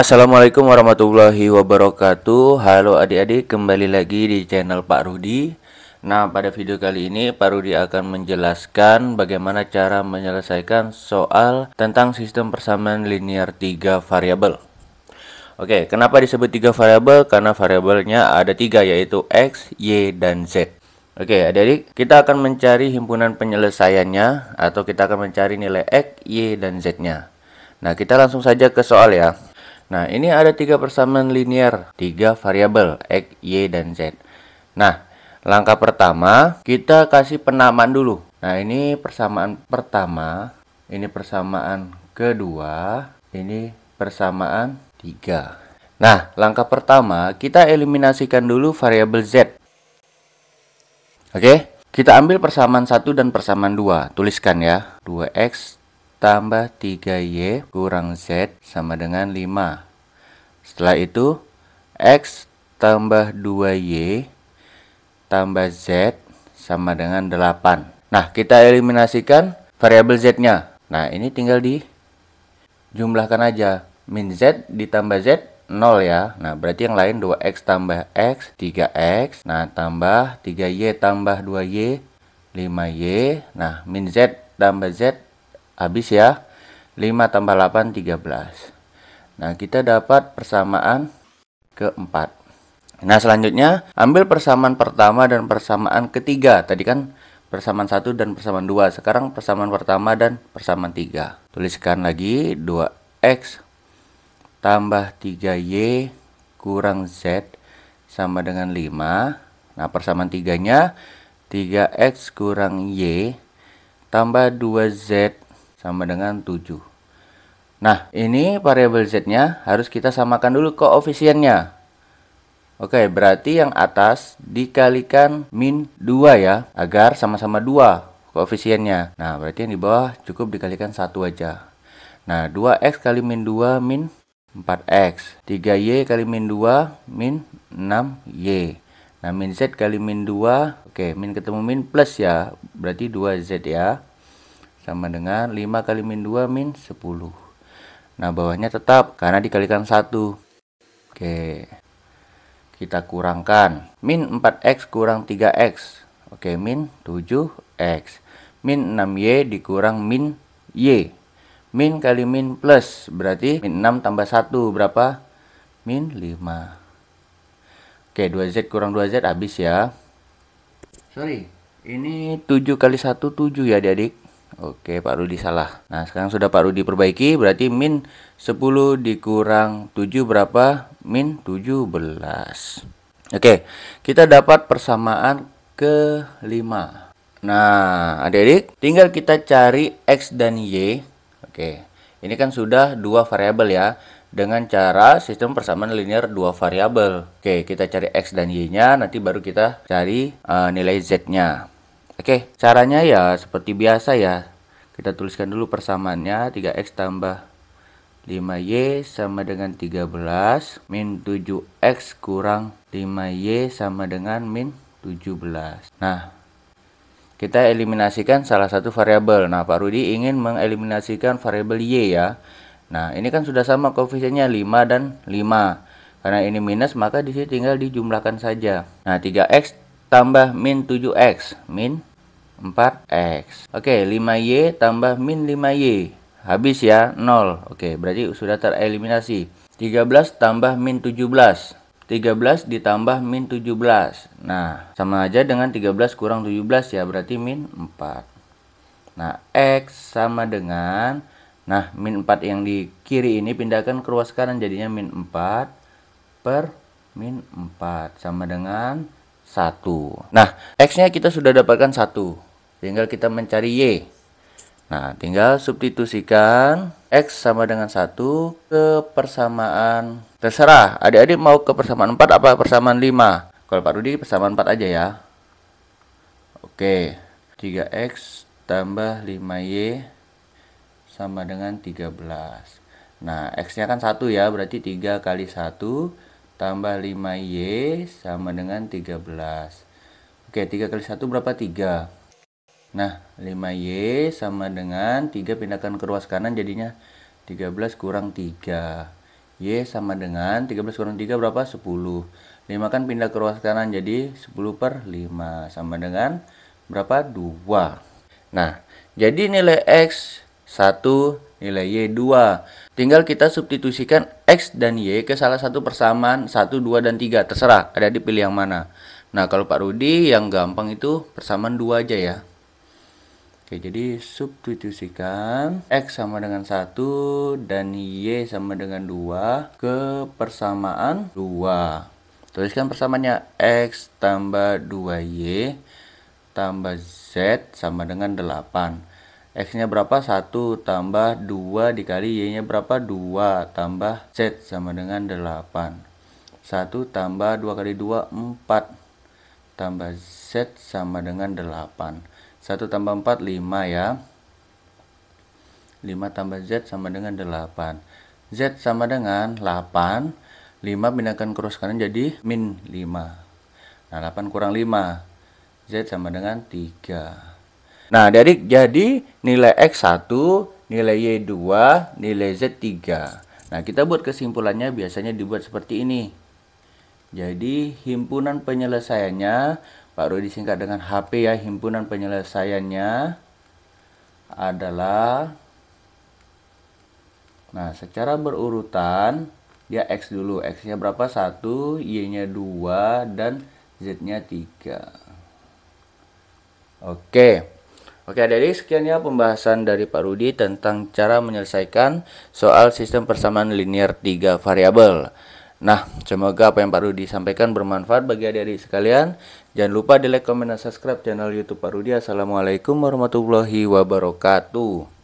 Assalamualaikum warahmatullahi wabarakatuh Halo adik-adik kembali lagi di channel Pak Rudi Nah pada video kali ini Pak Rudi akan menjelaskan bagaimana cara menyelesaikan soal tentang sistem persamaan linear 3 variabel Oke kenapa disebut 3 variabel karena variabelnya ada 3 yaitu X, Y, dan Z Oke adik-adik kita akan mencari himpunan penyelesaiannya atau kita akan mencari nilai X, Y, dan Z nya Nah kita langsung saja ke soal ya Nah, ini ada tiga persamaan linear tiga variabel x, y, dan z. Nah, langkah pertama kita kasih penamaan dulu. Nah, ini persamaan pertama, ini persamaan kedua, ini persamaan tiga. Nah, langkah pertama kita eliminasikan dulu variabel z. Oke, kita ambil persamaan satu dan persamaan dua. Tuliskan ya, 2x tambah 3Y kurang Z sama dengan 5. Setelah itu, X tambah 2Y tambah Z sama dengan 8. Nah, kita eliminasikan variabel Z-nya. Nah, ini tinggal di jumlahkan aja. Min Z ditambah Z 0 ya. Nah, berarti yang lain 2X tambah X, 3X. Nah, tambah 3Y tambah 2Y, 5Y. Nah, min Z tambah Z habis ya 5 tambah 8 13 nah kita dapat persamaan keempat nah selanjutnya ambil persamaan pertama dan persamaan ketiga tadi kan persamaan 1 dan persamaan 2 sekarang persamaan pertama dan persamaan 3 tuliskan lagi 2x tambah 3y kurang z sama dengan 5 nah persamaan tiganya 3x kurang y tambah 2z sama dengan 7. Nah, ini variabel Z-nya harus kita samakan dulu koefisiennya. Oke, berarti yang atas dikalikan min 2 ya, agar sama-sama 2 koefisiennya. Nah, berarti yang di bawah cukup dikalikan 1 aja. Nah, 2x kali min 2 min 4x. 3y kali min 2 min 6y. Nah, min z kali min 2, oke, min ketemu min plus ya, berarti 2z ya sama dengan 5 kali min 2 min 10 nah bawahnya tetap karena dikalikan 1 oke kita kurangkan min 4x kurang 3x oke min 7x min 6y dikurang min y min kali min plus berarti min 6 tambah 1 berapa min 5 oke 2z kurang 2z habis ya sorry ini 7 kali 1 7 ya adik-adik Oke, Pak Rudi salah. Nah, sekarang sudah Pak Rudi perbaiki, berarti min 10 dikurang 7 berapa? Min 17. Oke, kita dapat persamaan ke lima. Nah, adik-adik, tinggal kita cari X dan Y. Oke, ini kan sudah dua variabel ya dengan cara sistem persamaan linear dua variabel. Oke, kita cari x dan y-nya, nanti baru kita cari uh, nilai z-nya. Oke, caranya ya seperti biasa ya. Kita tuliskan dulu persamaannya 3x tambah 5y sama dengan 13 min 7x kurang 5y sama dengan min 17 nah kita eliminasikan salah satu variabel nah Pak Rudi ingin mengeliminasikan variabel y ya nah ini kan sudah sama koefisiennya 5 dan 5 karena ini minus maka di sini tinggal dijumlahkan saja nah 3x tambah min 7x min 4X. Oke, 5Y tambah min 5Y. Habis ya, 0. Oke, berarti sudah tereliminasi. 13 tambah min 17. 13 ditambah min 17. Nah, sama aja dengan 13 kurang 17 ya, berarti min 4. Nah, X sama dengan... Nah, min 4 yang di kiri ini pindahkan ke ruas kanan jadinya min 4 per min 4 sama dengan 1. Nah, X-nya kita sudah dapatkan 1 tinggal kita mencari Y nah tinggal substitusikan X sama dengan 1 ke persamaan terserah adik-adik mau ke persamaan 4 apa persamaan 5 kalau Pak Rudi persamaan 4 aja ya oke 3X tambah 5Y sama dengan 13 nah X nya kan 1 ya berarti 3 kali 1 tambah 5Y sama dengan 13. Oke, 3 kali 1 berapa? 3. Nah, 5Y sama dengan 3 pindahkan ke ruas kanan jadinya 13 kurang 3. Y sama dengan 13 kurang 3 berapa? 10. 5 kan pindah ke ruas kanan jadi 10 per 5. Sama dengan berapa? 2. Nah, jadi nilai X 1, nilai Y 2. Tinggal kita substitusikan X dan Y ke salah satu persamaan 1, 2, dan 3. Terserah, ada dipilih yang mana. Nah, kalau Pak Rudi yang gampang itu persamaan 2 aja ya. Oke, jadi substitusikan X sama dengan 1 dan Y sama dengan 2 ke persamaan 2. Tuliskan persamaannya X tambah 2Y tambah Z sama dengan 8. X-nya berapa? 1 tambah 2 dikali Y-nya berapa? 2 tambah Z sama dengan 8. 1 tambah 2 kali 2, 4. Tambah Z sama dengan 8. 1 tambah 4 5 ya 5 tambah Z sama dengan 8 Z sama dengan 8 5 pindahkan ke kanan jadi min 5 nah 8 kurang 5 Z sama dengan 3 nah jadi, jadi nilai X1 nilai Y2 nilai Z3 nah kita buat kesimpulannya biasanya dibuat seperti ini jadi himpunan penyelesaiannya Pak Rudi singkat dengan HP ya himpunan penyelesaiannya adalah Nah, secara berurutan dia X dulu. X-nya berapa? 1, Y-nya 2 dan Z-nya 3. Oke. Oke, jadi sekian ya pembahasan dari Pak Rudi tentang cara menyelesaikan soal sistem persamaan linear 3 variabel. Nah, semoga apa yang Pak Rudi sampaikan bermanfaat bagi adik-adik sekalian. Jangan lupa di like, comment, dan subscribe channel YouTube Pak Rudi. Assalamualaikum warahmatullahi wabarakatuh.